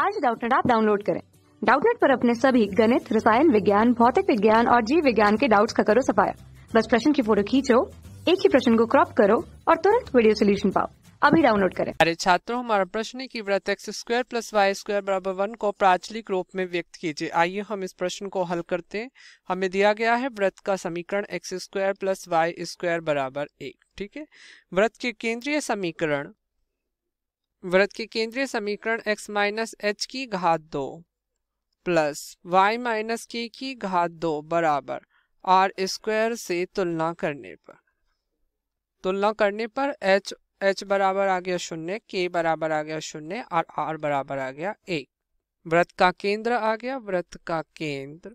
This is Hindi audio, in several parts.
आज डाउटनेट आप डाउनलोड करें डाउटनेट पर अपने सभी गणित रसायन विज्ञान भौतिक विज्ञान और जीव विज्ञान के डाउट्स का करो सफाया बस प्रश्न की फोटो खींचो एक ही प्रश्न को क्रॉप करो और तुरंत वीडियो सोल्यूशन पाओ अभी डाउनलोड करें अरे छात्रों हमारा प्रश्न की व्रत x square plus y square बराबर वन को प्राचलिक रूप में व्यक्त कीजिए आइए हम इस प्रश्न को हल करते हैं हमें दिया गया है व्रत का समीकरण x square plus y square बराबर एक ठीक है व्रत के केंद्रीय समीकरण वृत्त के केंद्रीय समीकरण x माइनस एच की घात दो प्लस y माइनस के की घात दो बराबर आर स्क्वायर से तुलना करने पर तुलना करने पर h h बराबर आ गया शून्य k बराबर आ गया शून्य और r बराबर आ गया एक वृत्त का केंद्र आ गया वृत्त का केंद्र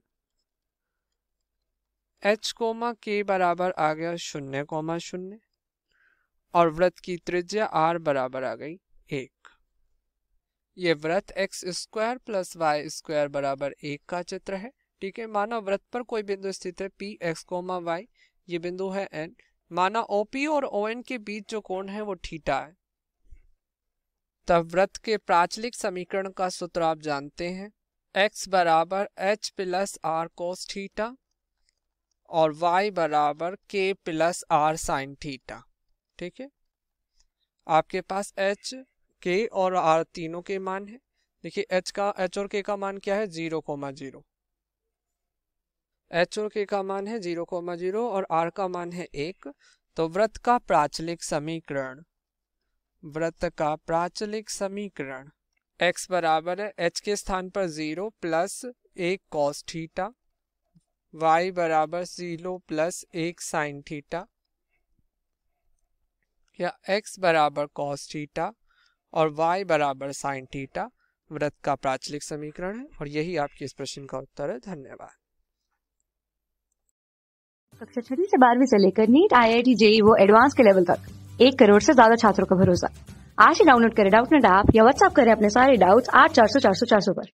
h कोमा k बराबर आ गया शून्य कोमा शून्य और वृत्त की त्रिज्या r बराबर आ गई एक ये व्रत x square plus y square बराबर एक का चित्र है ठीक है माना व्रत पर कोई बिंदु स्थित है पी एक्स कोमा वाई ये बिंदु है एन माना ओपी और ओ एन के बीच जो कोण है वो ठीटा है तब व्रत के प्राचलिक समीकरण का सूत्र आप जानते हैं x बराबर h plus r cos theta और y बराबर k प्लस आर साइन थीटा ठीक है आपके पास h के और आर तीनों के मान है देखिए एच का एच और के का मान क्या है जीरो कोमा जीरो एच और के का मान है जीरो कोमा जीरो और आर का मान है एक तो व्रत का प्राचलिक समीकरण व्रत का प्राचलिक समीकरण x बराबर है h के स्थान पर जीरो प्लस एक कॉस थीटा y बराबर जीरो प्लस एक साइन थीटा या x बराबर कॉस थीटा और y बराबर साइन थीटा व्रत का प्राचलिक समीकरण है और यही आपके इस प्रश्न का उत्तर है धन्यवाद कक्षा छठी से बारहवीं से लेकर NEET I I T JEE वो एडवांस के लेवल तक एक करोड़ से ज्यादा छात्रों का भरोसा आज ही डाउनलोड करें डाउट नेट ऐप या व्हाट्सएप करें अपने सारे डाउट्स आठ चार सौ चार सौ चार सौ पर